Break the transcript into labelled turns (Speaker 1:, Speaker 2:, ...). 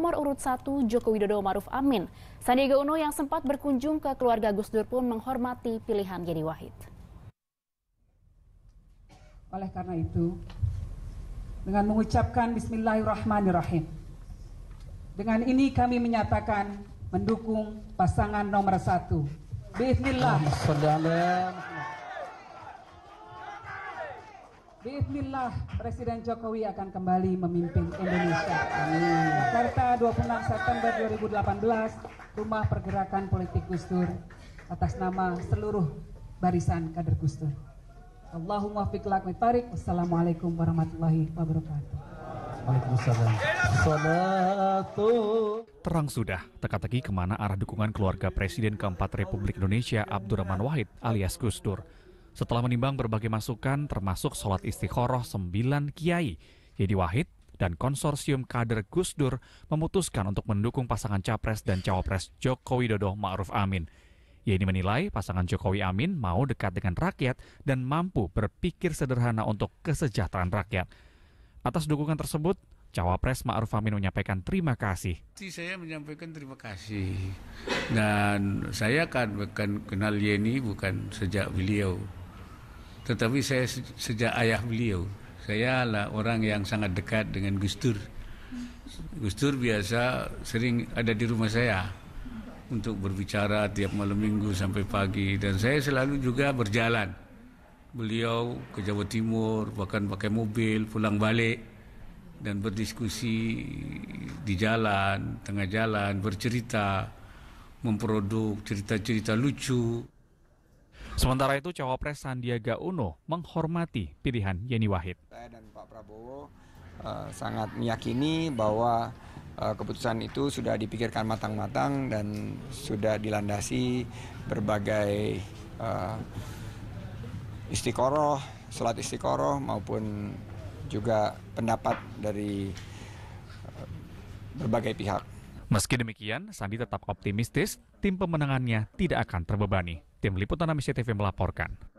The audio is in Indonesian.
Speaker 1: nomor urut 1 Joko Widodo Maruf Amin. Sandiaga Uno yang sempat berkunjung ke keluarga Gus Dur pun menghormati pilihan Yeni Wahid. Oleh karena itu, dengan mengucapkan Bismillahirrahmanirrahim, dengan ini kami menyatakan mendukung pasangan nomor satu. Bismillah. Bismillah, Presiden Jokowi akan kembali memimpin Indonesia. Jakarta 26 September 2018, Rumah Pergerakan Politik Gus Dur atas nama seluruh barisan kader Gus Dur. Allahumma fiqlak mitarik, Wassalamualaikum warahmatullahi wabarakatuh. Waalaikumsalam.
Speaker 2: Terang sudah, teka-teki kemana arah dukungan keluarga Presiden keempat Republik Indonesia Abdurrahman Wahid alias Gus Dur. Setelah menimbang berbagai masukan termasuk sholat istikharah sembilan kiai, Yedi Wahid dan konsorsium kader Gus Dur memutuskan untuk mendukung pasangan capres dan cawapres Joko Widodo Ma'ruf Amin. Yeni menilai pasangan Jokowi Amin mau dekat dengan rakyat dan mampu berpikir sederhana untuk kesejahteraan rakyat. Atas dukungan tersebut, Cawapres Ma'ruf
Speaker 3: Amin menyampaikan terima kasih. Saya menyampaikan terima kasih dan saya kan bukan kenal Yeni bukan sejak beliau tetapi saya sejak ayah beliau, saya lah orang yang sangat dekat dengan Gus Dur. Gus Dur biasa sering ada di rumah saya untuk berbicara tiap malam minggu sampai pagi dan saya selalu juga berjalan. Beliau ke Jawa Timur bahkan pakai mobil pulang balik dan berdiskusi di jalan, tengah jalan, bercerita, memproduk cerita-cerita lucu. Sementara itu cawapres Sandiaga Uno menghormati
Speaker 2: pilihan Yeni Wahid.
Speaker 4: Saya dan Pak Prabowo uh, sangat meyakini bahwa uh, keputusan itu sudah dipikirkan matang-matang dan sudah dilandasi berbagai uh, istiqoroh, sholat istiqoroh maupun juga pendapat dari berbagai pihak.
Speaker 2: Meski demikian, Sandi tetap optimistis tim pemenangannya tidak akan terbebani. Tim Liputan Amisi TV melaporkan.